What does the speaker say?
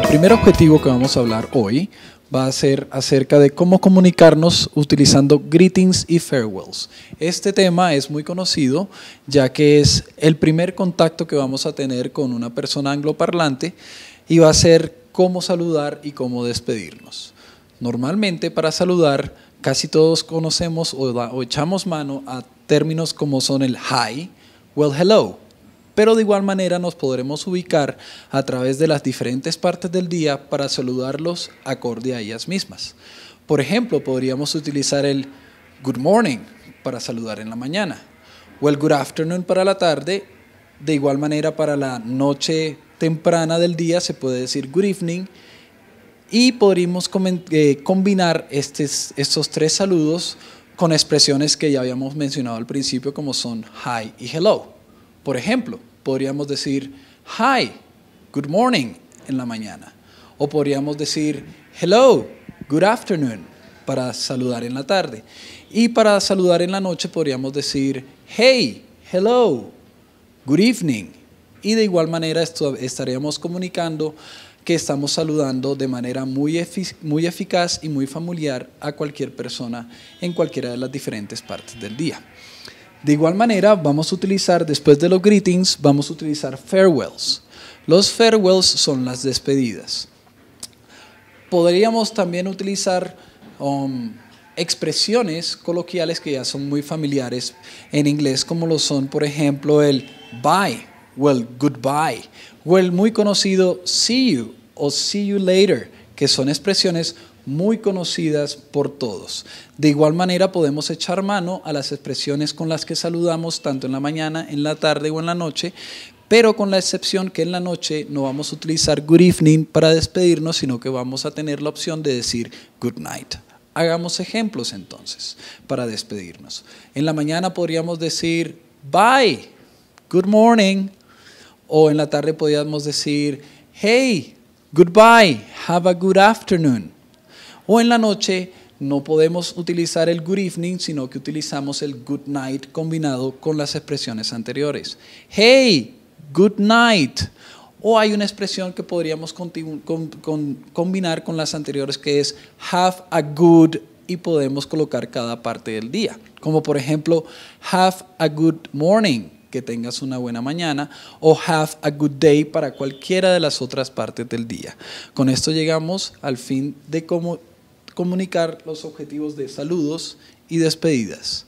El primer objetivo que vamos a hablar hoy va a ser acerca de cómo comunicarnos utilizando greetings y farewells. Este tema es muy conocido ya que es el primer contacto que vamos a tener con una persona angloparlante y va a ser cómo saludar y cómo despedirnos. Normalmente para saludar casi todos conocemos o, echamos mano a términos como son el hi well hello pero de igual manera nos podremos ubicar a través de las diferentes partes del día para saludarlos acorde a ellas mismas. Por ejemplo, podríamos utilizar el good morning para saludar en la mañana o el good afternoon para la tarde. De igual manera, para la noche temprana del día se puede decir good evening y podríamos eh, combinar estos tres saludos con expresiones que ya habíamos mencionado al principio como son hi y hello. Por ejemplo, podríamos decir hi, good morning en la mañana. O podríamos decir hello, good afternoon para saludar en la tarde. Y para saludar en la noche podríamos decir hey, hello, good evening. Y de igual manera esto, comunicando que estamos saludando de manera muy, muy eficaz y muy familiar a cualquier persona en cualquiera de las diferentes partes del día. De igual manera, vamos a utilizar, después de los greetings, vamos a utilizar farewells. Los farewells son las despedidas. Podríamos también utilizar um, expresiones coloquiales que ya son muy familiares en inglés, como lo son, por ejemplo, el bye, well, goodbye, o el muy conocido see you o see you later, que son expresiones muy conocidas por todos. De igual manera podemos echar mano a las expresiones con las que saludamos tanto en la mañana, en la tarde o en la noche, pero con la excepción que en la noche no vamos a utilizar good evening para despedirnos, sino que vamos a tener la opción de decir good night. Hagamos ejemplos entonces para despedirnos. En la mañana podríamos decir bye, good morning, o en la tarde podríamos decir hey, goodbye, have a good afternoon o en la noche no podemos utilizar el good evening, sino que utilizamos el good night combinado con las expresiones anteriores. Hey, good night. O hay una expresión que podríamos combinar con las anteriores que es have a good y podemos colocar cada parte del día. Como por ejemplo, have a good morning, que tengas una buena mañana, o have a good day para cualquiera de las otras partes del día. Con esto llegamos al fin de cómo comunicar los objetivos de saludos y despedidas.